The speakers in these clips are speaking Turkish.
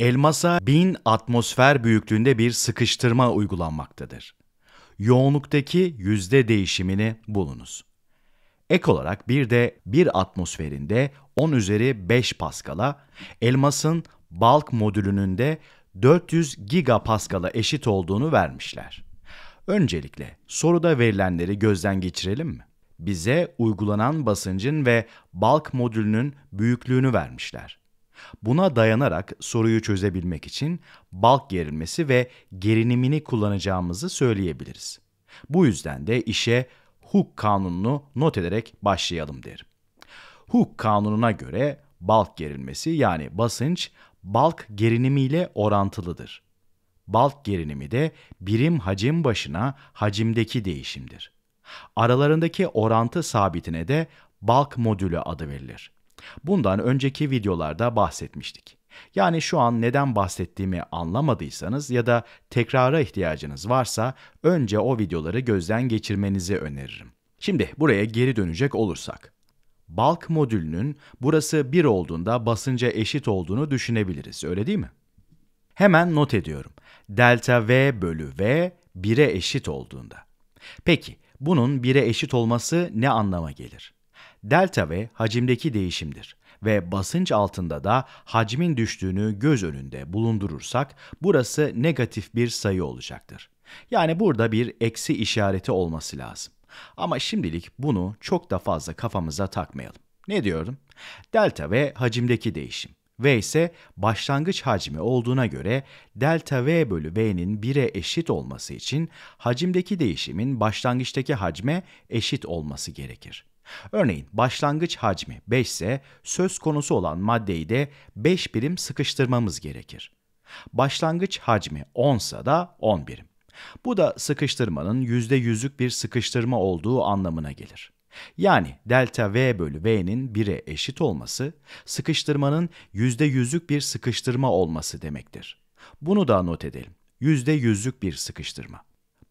elmasa 1000 atmosfer büyüklüğünde bir sıkıştırma uygulanmaktadır. Yoğunluktaki yüzde değişimini bulunuz. Ek olarak bir de bir atmosferinde 10 üzeri 5 paskala, elmasın bulk modülünün de 400 gigapaskala eşit olduğunu vermişler. Öncelikle soruda verilenleri gözden geçirelim mi? Bize uygulanan basıncın ve bulk modülünün büyüklüğünü vermişler. Buna dayanarak soruyu çözebilmek için balk gerilmesi ve gerinimini kullanacağımızı söyleyebiliriz. Bu yüzden de işe Hooke kanununu not ederek başlayalım derim. Hooke kanununa göre balk gerilmesi yani basınç balk gerilimiyle orantılıdır. Balk gerinimi de birim hacim başına hacimdeki değişimdir. Aralarındaki orantı sabitine de balk modülü adı verilir. Bundan önceki videolarda bahsetmiştik. Yani şu an neden bahsettiğimi anlamadıysanız ya da tekrara ihtiyacınız varsa önce o videoları gözden geçirmenizi öneririm. Şimdi buraya geri dönecek olursak. Balk modülünün burası 1 olduğunda basınca eşit olduğunu düşünebiliriz, öyle değil mi? Hemen not ediyorum. Delta V bölü V 1'e eşit olduğunda. Peki, bunun 1'e eşit olması ne anlama gelir? delta V hacimdeki değişimdir ve basınç altında da hacmin düştüğünü göz önünde bulundurursak burası negatif bir sayı olacaktır. Yani burada bir eksi işareti olması lazım. Ama şimdilik bunu çok da fazla kafamıza takmayalım. Ne diyorum? Delta V hacimdeki değişim. V ise başlangıç hacmi olduğuna göre delta V bölü V'nin 1'e eşit olması için hacimdeki değişimin başlangıçtaki hacme eşit olması gerekir. Örneğin başlangıç hacmi 5 ise söz konusu olan maddeyi de 5 birim sıkıştırmamız gerekir. Başlangıç hacmi 10 ise da 10 birim. Bu da sıkıştırmanın %100'lük bir sıkıştırma olduğu anlamına gelir. Yani delta V bölü V'nin 1'e eşit olması, sıkıştırmanın %100'lük bir sıkıştırma olması demektir. Bunu da not edelim. %100'lük bir sıkıştırma.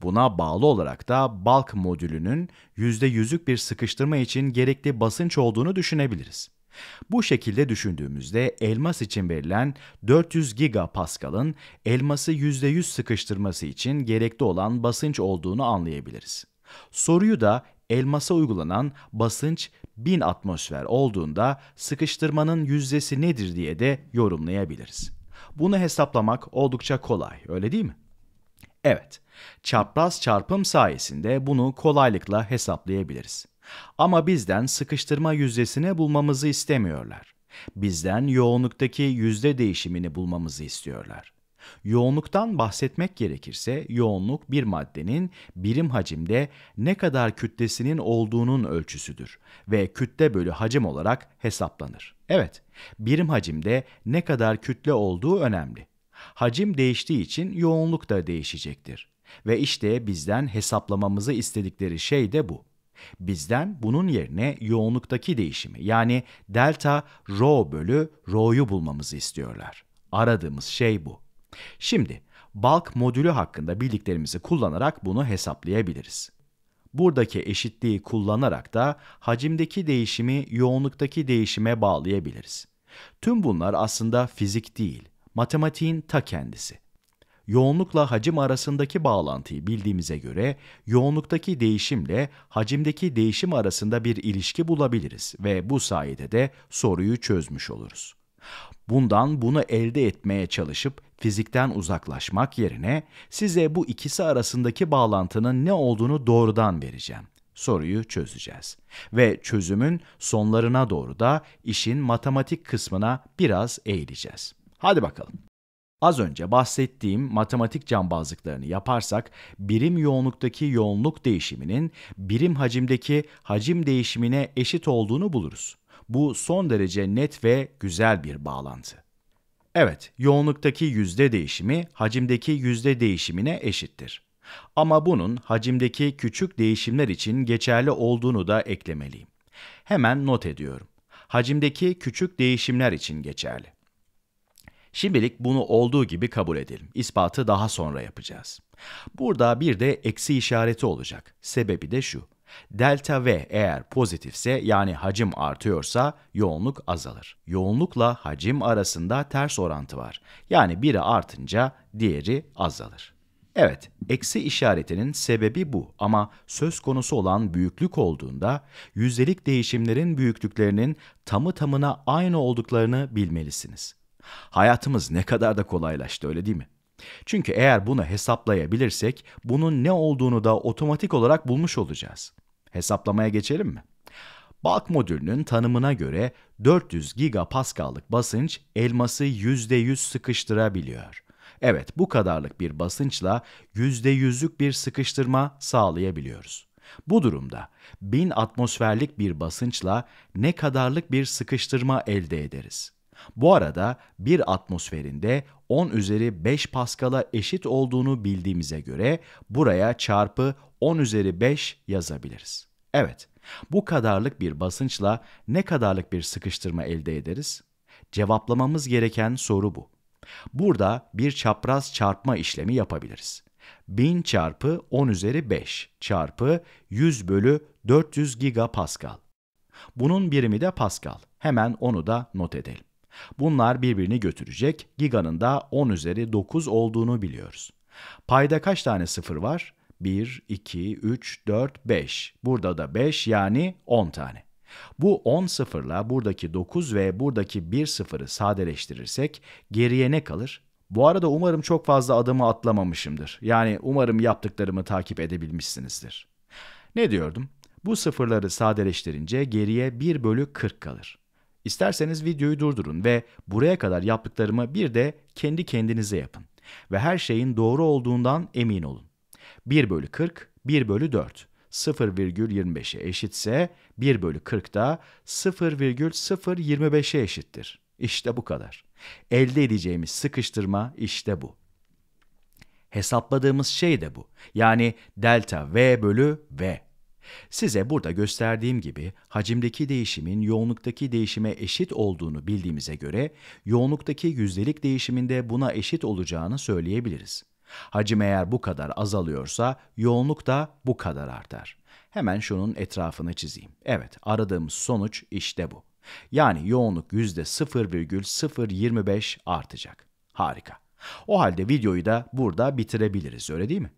Buna bağlı olarak da Balk modülünün %100'lük bir sıkıştırma için gerekli basınç olduğunu düşünebiliriz. Bu şekilde düşündüğümüzde elmas için verilen 400 gigapascal'ın elması %100 sıkıştırması için gerekli olan basınç olduğunu anlayabiliriz. Soruyu da elmasa uygulanan basınç 1000 atmosfer olduğunda sıkıştırmanın yüzdesi nedir diye de yorumlayabiliriz. Bunu hesaplamak oldukça kolay, öyle değil mi? Evet, çapraz çarpım sayesinde bunu kolaylıkla hesaplayabiliriz. Ama bizden sıkıştırma yüzdesini bulmamızı istemiyorlar. Bizden yoğunluktaki yüzde değişimini bulmamızı istiyorlar. Yoğunluktan bahsetmek gerekirse yoğunluk bir maddenin birim hacimde ne kadar kütlesinin olduğunun ölçüsüdür ve kütle bölü hacim olarak hesaplanır. Evet, birim hacimde ne kadar kütle olduğu önemli. Hacim değiştiği için yoğunluk da değişecektir. Ve işte bizden hesaplamamızı istedikleri şey de bu. Bizden bunun yerine yoğunluktaki değişimi yani delta rho bölü rho'yu bulmamızı istiyorlar. Aradığımız şey bu. Şimdi Balk modülü hakkında bildiklerimizi kullanarak bunu hesaplayabiliriz. Buradaki eşitliği kullanarak da hacimdeki değişimi yoğunluktaki değişime bağlayabiliriz. Tüm bunlar aslında fizik değil, matematiğin ta kendisi. Yoğunlukla hacim arasındaki bağlantıyı bildiğimize göre yoğunluktaki değişimle hacimdeki değişim arasında bir ilişki bulabiliriz ve bu sayede de soruyu çözmüş oluruz. Bundan bunu elde etmeye çalışıp fizikten uzaklaşmak yerine size bu ikisi arasındaki bağlantının ne olduğunu doğrudan vereceğim. Soruyu çözeceğiz ve çözümün sonlarına doğru da işin matematik kısmına biraz eğileceğiz. Hadi bakalım. Az önce bahsettiğim matematik cambazlıklarını yaparsak birim yoğunluktaki yoğunluk değişiminin birim hacimdeki hacim değişimine eşit olduğunu buluruz. Bu son derece net ve güzel bir bağlantı. Evet, yoğunluktaki yüzde değişimi hacimdeki yüzde değişimine eşittir. Ama bunun hacimdeki küçük değişimler için geçerli olduğunu da eklemeliyim. Hemen not ediyorum. Hacimdeki küçük değişimler için geçerli. Şimdilik bunu olduğu gibi kabul edelim. İspatı daha sonra yapacağız. Burada bir de eksi işareti olacak. Sebebi de şu. Delta V eğer pozitifse yani hacim artıyorsa yoğunluk azalır. Yoğunlukla hacim arasında ters orantı var. Yani biri artınca diğeri azalır. Evet, eksi işaretinin sebebi bu ama söz konusu olan büyüklük olduğunda yüzdelik değişimlerin büyüklüklerinin tamı tamına aynı olduklarını bilmelisiniz. Hayatımız ne kadar da kolaylaştı öyle değil mi? Çünkü eğer bunu hesaplayabilirsek bunun ne olduğunu da otomatik olarak bulmuş olacağız. Hesaplamaya geçelim mi? Bulk modülünün tanımına göre 400 gigapaskallık basınç elması %100 sıkıştırabiliyor. Evet bu kadarlık bir basınçla %100'lük bir sıkıştırma sağlayabiliyoruz. Bu durumda 1000 atmosferlik bir basınçla ne kadarlık bir sıkıştırma elde ederiz? Bu arada bir atmosferinde 10 üzeri 5 paskala eşit olduğunu bildiğimize göre buraya çarpı 10 üzeri 5 yazabiliriz. Evet, bu kadarlık bir basınçla ne kadarlık bir sıkıştırma elde ederiz? Cevaplamamız gereken soru bu. Burada bir çapraz çarpma işlemi yapabiliriz. 1000 çarpı 10 üzeri 5 çarpı 100 bölü 400 giga paskal. Bunun birimi de paskal. Hemen onu da not edelim. Bunlar birbirini götürecek. Giga'nın da 10 üzeri 9 olduğunu biliyoruz. Payda kaç tane sıfır var? 1, 2, 3, 4, 5. Burada da 5 yani 10 tane. Bu 10 sıfırla buradaki 9 ve buradaki 1 sıfırı sadeleştirirsek geriye ne kalır? Bu arada umarım çok fazla adımı atlamamışımdır. Yani umarım yaptıklarımı takip edebilmişsinizdir. Ne diyordum? Bu sıfırları sadeleştirince geriye 1 bölü 40 kalır. İsterseniz videoyu durdurun ve buraya kadar yaptıklarımı bir de kendi kendinize yapın. Ve her şeyin doğru olduğundan emin olun. 1 bölü 40, 1 bölü 4. 0,25'e eşitse 1 bölü 40 da 0,025'e eşittir. İşte bu kadar. Elde edeceğimiz sıkıştırma işte bu. Hesapladığımız şey de bu. Yani delta V bölü V. Size burada gösterdiğim gibi hacimdeki değişimin yoğunluktaki değişime eşit olduğunu bildiğimize göre yoğunluktaki yüzdelik değişiminde buna eşit olacağını söyleyebiliriz. Hacim eğer bu kadar azalıyorsa yoğunluk da bu kadar artar. Hemen şunun etrafını çizeyim. Evet, aradığımız sonuç işte bu. Yani yoğunluk %0,025 artacak. Harika. O halde videoyu da burada bitirebiliriz öyle değil mi?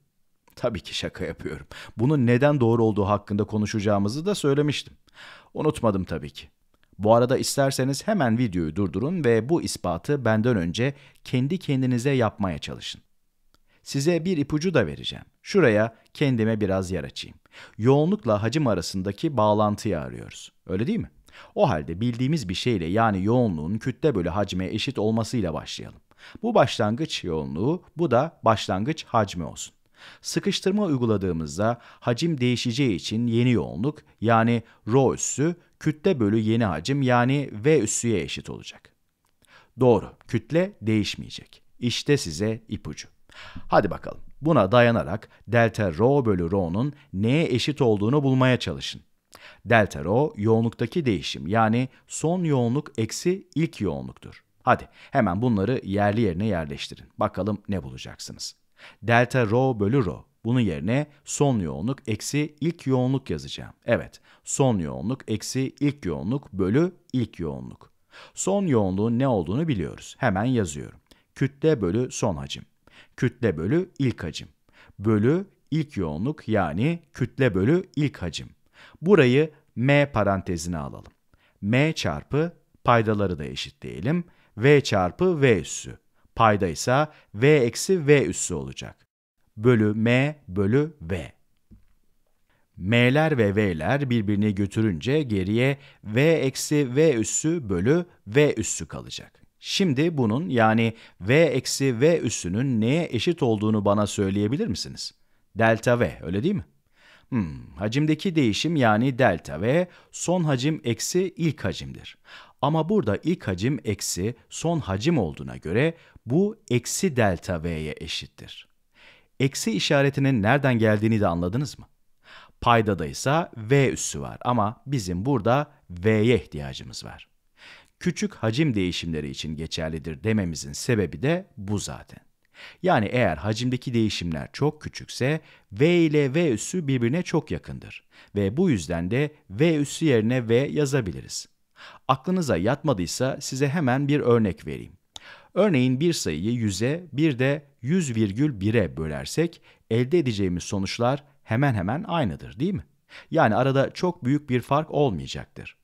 Tabii ki şaka yapıyorum. Bunun neden doğru olduğu hakkında konuşacağımızı da söylemiştim. Unutmadım tabii ki. Bu arada isterseniz hemen videoyu durdurun ve bu ispatı benden önce kendi kendinize yapmaya çalışın. Size bir ipucu da vereceğim. Şuraya kendime biraz yer açayım. Yoğunlukla hacim arasındaki bağlantıyı arıyoruz. Öyle değil mi? O halde bildiğimiz bir şeyle yani yoğunluğun kütle bölü hacme eşit olmasıyla başlayalım. Bu başlangıç yoğunluğu, bu da başlangıç hacmi olsun. Sıkıştırma uyguladığımızda hacim değişeceği için yeni yoğunluk yani rho üssü kütle bölü yeni hacim yani v üssüye eşit olacak. Doğru, kütle değişmeyecek. İşte size ipucu. Hadi bakalım. Buna dayanarak delta rho bölü rho'nun neye eşit olduğunu bulmaya çalışın. Delta rho yoğunluktaki değişim yani son yoğunluk eksi ilk yoğunluktur. Hadi hemen bunları yerli yerine yerleştirin. Bakalım ne bulacaksınız. Delta rho bölü rho. Bunun yerine son yoğunluk eksi ilk yoğunluk yazacağım. Evet, son yoğunluk eksi ilk yoğunluk bölü ilk yoğunluk. Son yoğunluğun ne olduğunu biliyoruz. Hemen yazıyorum. Kütle bölü son hacim. Kütle bölü ilk hacim. Bölü ilk yoğunluk yani kütle bölü ilk hacim. Burayı m parantezine alalım. m çarpı paydaları da eşitleyelim. v çarpı v üssü. Payda ise v eksi v üssü olacak. Bölü m bölü v. M'ler ve V'ler birbirini götürünce geriye V eksi V üssü bölü V üssü kalacak. Şimdi bunun yani V eksi V üssünün neye eşit olduğunu bana söyleyebilir misiniz? Delta V öyle değil mi? Hmm, hacimdeki değişim yani delta V son hacim eksi ilk hacimdir. Ama burada ilk hacim eksi son hacim olduğuna göre bu eksi delta V'ye eşittir. Eksi işaretinin nereden geldiğini de anladınız mı? Payda da ise V üssü var ama bizim burada V'ye ihtiyacımız var. Küçük hacim değişimleri için geçerlidir dememizin sebebi de bu zaten. Yani eğer hacimdeki değişimler çok küçükse V ile V üssü birbirine çok yakındır ve bu yüzden de V üssü yerine V yazabiliriz. Aklınıza yatmadıysa size hemen bir örnek vereyim. Örneğin bir sayıyı 100'e bir de 100,1'e bölersek elde edeceğimiz sonuçlar hemen hemen aynıdır değil mi? Yani arada çok büyük bir fark olmayacaktır.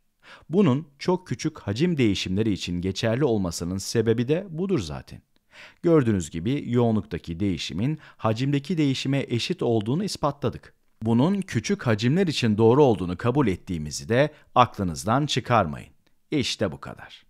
Bunun çok küçük hacim değişimleri için geçerli olmasının sebebi de budur zaten. Gördüğünüz gibi yoğunluktaki değişimin hacimdeki değişime eşit olduğunu ispatladık. Bunun küçük hacimler için doğru olduğunu kabul ettiğimizi de aklınızdan çıkarmayın. İşte bu kadar.